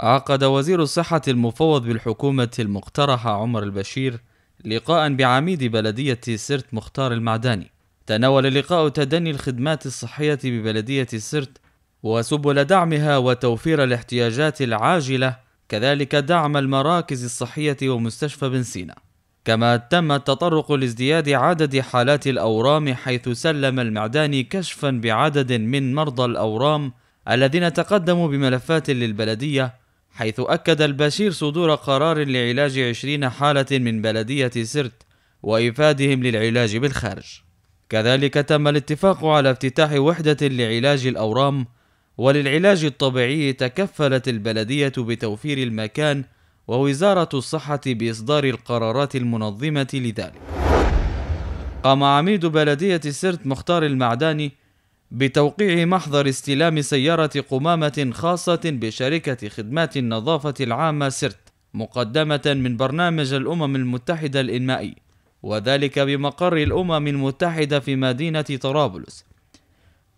عقد وزير الصحة المفوض بالحكومة المقترحة عمر البشير لقاء بعميد بلدية سرت مختار المعداني تناول اللقاء تدني الخدمات الصحية ببلدية سرت وسبل دعمها وتوفير الاحتياجات العاجلة كذلك دعم المراكز الصحية ومستشفى بن سينا كما تم التطرق لازدياد عدد حالات الأورام حيث سلم المعداني كشفا بعدد من مرضى الأورام الذين تقدموا بملفات للبلدية حيث أكد البشير صدور قرار لعلاج عشرين حالة من بلدية سرت وإفادهم للعلاج بالخارج كذلك تم الاتفاق على افتتاح وحدة لعلاج الأورام وللعلاج الطبيعي تكفلت البلدية بتوفير المكان ووزارة الصحة بإصدار القرارات المنظمة لذلك قام عميد بلدية سرت مختار المعداني بتوقيع محضر استلام سيارة قمامة خاصة بشركة خدمات النظافة العامة سرت مقدمة من برنامج الأمم المتحدة الإنمائي وذلك بمقر الأمم المتحدة في مدينة طرابلس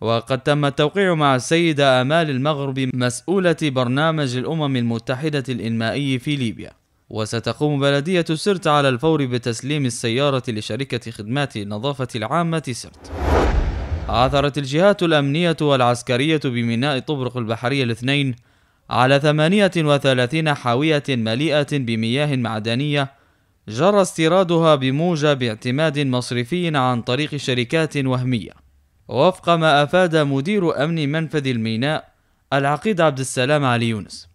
وقد تم التوقيع مع السيدة آمال المغرب مسؤولة برنامج الأمم المتحدة الإنمائي في ليبيا وستقوم بلدية سرت على الفور بتسليم السيارة لشركة خدمات النظافة العامة سرت عثرت الجهات الأمنية والعسكرية بميناء طبرق البحرية الاثنين على 38 حاوية مليئة بمياه معدنية جرى استيرادها بموجب اعتماد مصرفي عن طريق شركات وهمية وفق ما أفاد مدير أمن منفذ الميناء العقيد عبد السلام علي يونس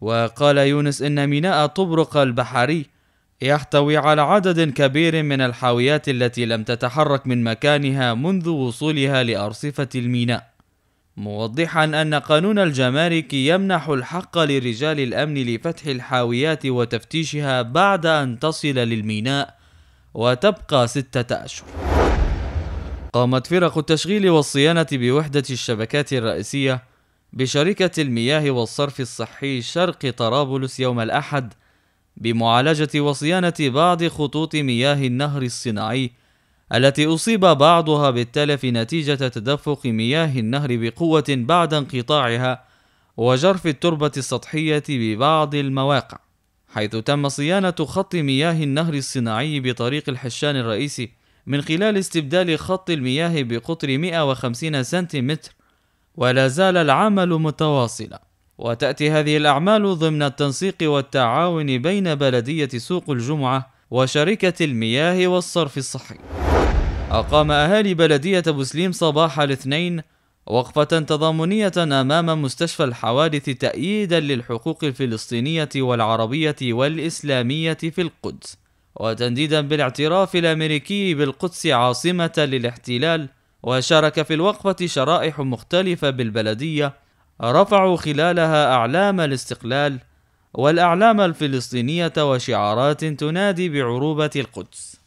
وقال يونس إن ميناء طبرق البحري يحتوي على عدد كبير من الحاويات التي لم تتحرك من مكانها منذ وصولها لأرصفة الميناء موضحا أن قانون الجمارك يمنح الحق لرجال الأمن لفتح الحاويات وتفتيشها بعد أن تصل للميناء وتبقى ستة أشهر قامت فرق التشغيل والصيانة بوحدة الشبكات الرئيسية بشركة المياه والصرف الصحي شرق طرابلس يوم الأحد بمعالجة وصيانة بعض خطوط مياه النهر الصناعي التي أصيب بعضها بالتلف نتيجة تدفق مياه النهر بقوة بعد انقطاعها وجرف التربة السطحية ببعض المواقع حيث تم صيانة خط مياه النهر الصناعي بطريق الحشان الرئيسي من خلال استبدال خط المياه بقطر 150 سنتيمتر ولا زال العمل متواصلاً وتأتي هذه الأعمال ضمن التنسيق والتعاون بين بلدية سوق الجمعة وشركة المياه والصرف الصحي أقام أهالي بلدية بوسليم صباح الاثنين وقفة تضامنية أمام مستشفى الحوادث تأييدا للحقوق الفلسطينية والعربية والإسلامية في القدس وتنديدا بالاعتراف الأمريكي بالقدس عاصمة للاحتلال وشارك في الوقفة شرائح مختلفة بالبلدية رفعوا خلالها أعلام الاستقلال والأعلام الفلسطينية وشعارات تنادي بعروبة القدس